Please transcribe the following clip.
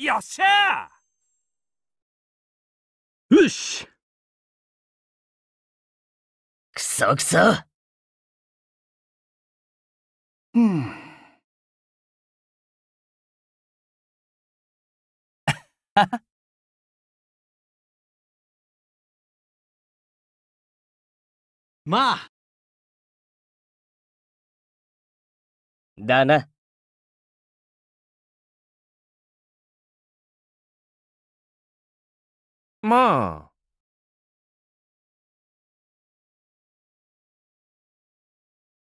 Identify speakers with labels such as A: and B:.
A: よっしゃ
B: よしくそくそうん まあだな。妈。